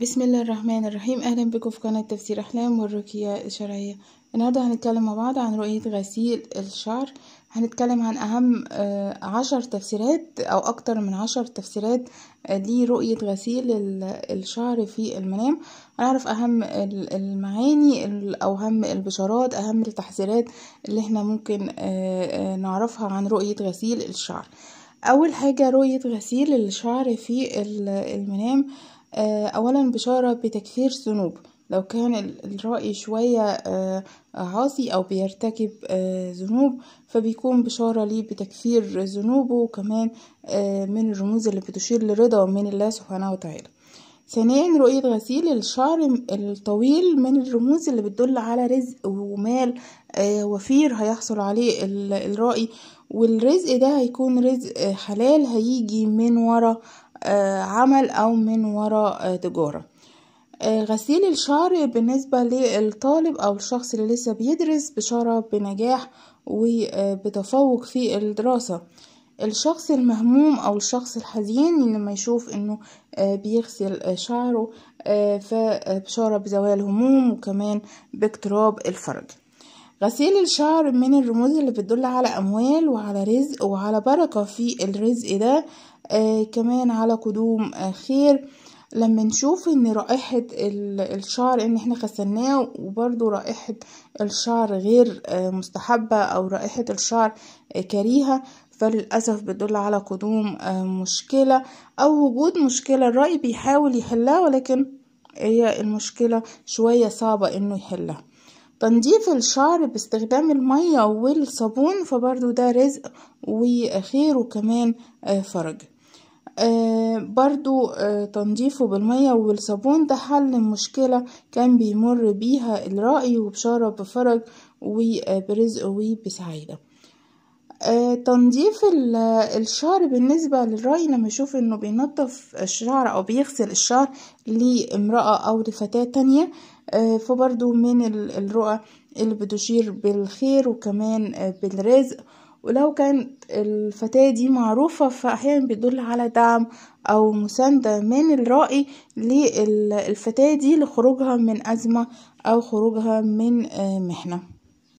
بسم الله الرحمن الرحيم اهلا بكم في قناه تفسير احلام والرقيه الشرعيه النهارده هنتكلم مع بعض عن رؤيه غسيل الشعر هنتكلم عن اهم آه، عشر تفسيرات او اكتر من عشر تفسيرات آه، لرؤيه غسيل الشعر في المنام هنعرف اهم المعاني او اهم البشارات اهم التحذيرات اللي احنا ممكن آه، نعرفها عن رؤيه غسيل الشعر اول حاجه رؤيه غسيل الشعر في المنام آه، أولا بشارة بتكفير ذنوب لو كان الرأي شوية آه، عاصي أو بيرتكب آه، ذنوب فبيكون بشارة ليه بتكفير ذنوبه وكمان من الرموز اللي بتشير لرضا من الله سبحانه وتعالى ثانيا رؤية غسيل الشعر الطويل من الرموز اللي بتدل على رزق ومال وفير هيحصل عليه الرأي والرزق ده هيكون رزق حلال هيجي من ورا آه، عمل أو من وراء آه، تجارة آه، غسيل الشعر بالنسبة للطالب أو الشخص اللي لسه بيدرس بشاره بنجاح وبتفوق في الدراسة الشخص المهموم أو الشخص الحزين لما يشوف أنه بيغسل شعره فبشارة بزوال الهموم وكمان باقتراب الفرج غسيل الشعر من الرموز اللي بتدل على أموال وعلى رزق وعلى بركة في الرزق ده آه كمان على قدوم آه خير لما نشوف ان رائحة الشعر ان احنا غسلناه وبرضو رائحة الشعر غير آه مستحبة او رائحة الشعر آه كريهة فللأسف بتدل على قدوم آه مشكلة او وجود مشكلة الرأي بيحاول يحلها ولكن هي المشكلة شوية صعبة انه يحلها تنظيف الشعر باستخدام المية والصابون فبرضو ده رزق وخير وكمان آه، فرج آه، برضو آه، تنظيفه بالمية والصابون ده حل مشكلة كان بيمر بيها الرأي وبشارة بفرج وبرزق وبسعادة تنظيف الشعر بالنسبة للرأي لما يشوف انه بينظف الشعر او بيغسل الشعر لامرأة او لفتاة تانية آه، فبرضو من الرؤى اللي بتشير بالخير وكمان آه، بالرزق ولو كانت الفتاة دي معروفة فأحيانا بيدل على دعم أو مساندة من الرائي للفتاة دي لخروجها من أزمة أو خروجها من آه، محنة